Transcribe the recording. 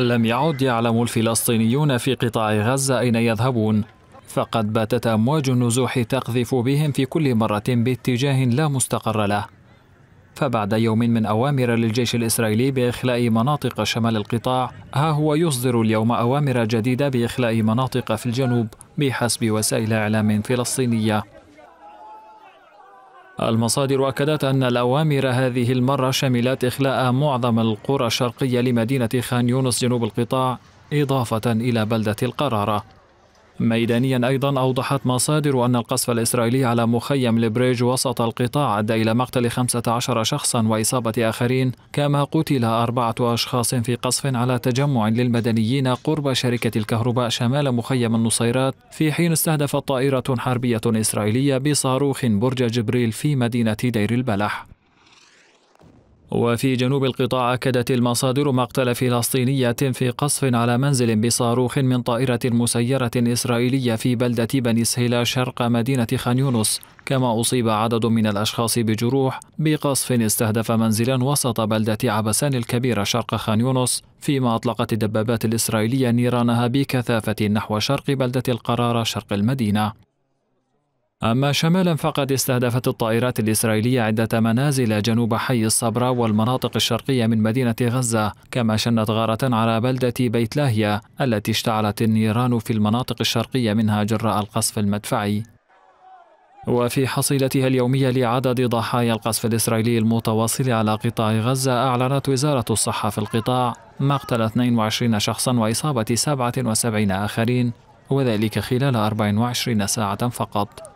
لم يعد يعلم الفلسطينيون في قطاع غزة أين يذهبون فقد باتت أمواج النزوح تقذف بهم في كل مرة باتجاه لا مستقر له فبعد يوم من أوامر للجيش الإسرائيلي بإخلاء مناطق شمال القطاع ها هو يصدر اليوم أوامر جديدة بإخلاء مناطق في الجنوب بحسب وسائل إعلام فلسطينية المصادر أكدت أن الأوامر هذه المرة شملت إخلاء معظم القرى الشرقية لمدينة خان يونس جنوب القطاع إضافة إلى بلدة القرارة ميدانيا أيضا أوضحت مصادر أن القصف الإسرائيلي على مخيم لبريج وسط القطاع أدى إلى مقتل 15 شخصا وإصابة آخرين كما قتل أربعة أشخاص في قصف على تجمع للمدنيين قرب شركة الكهرباء شمال مخيم النصيرات في حين استهدفت طائرة حربية إسرائيلية بصاروخ برج جبريل في مدينة دير البلح وفي جنوب القطاع أكدت المصادر مقتل فلسطينية في قصف على منزل بصاروخ من طائرة مسيرة إسرائيلية في بلدة بني سهيلا شرق مدينة خان يونس كما أصيب عدد من الأشخاص بجروح بقصف استهدف منزلا وسط بلدة عبسان الكبيرة شرق خان يونس فيما أطلقت الدبابات الإسرائيلية نيرانها بكثافة نحو شرق بلدة القرارة شرق المدينة أما شمالا فقد استهدفت الطائرات الإسرائيلية عدة منازل جنوب حي الصبرا والمناطق الشرقية من مدينة غزة كما شنت غارة على بلدة بيت لاهيا التي اشتعلت النيران في المناطق الشرقية منها جراء القصف المدفعي وفي حصيلتها اليومية لعدد ضحايا القصف الإسرائيلي المتواصل على قطاع غزة أعلنت وزارة الصحة في القطاع مقتل 22 شخصا وإصابة 77 آخرين وذلك خلال 24 ساعة فقط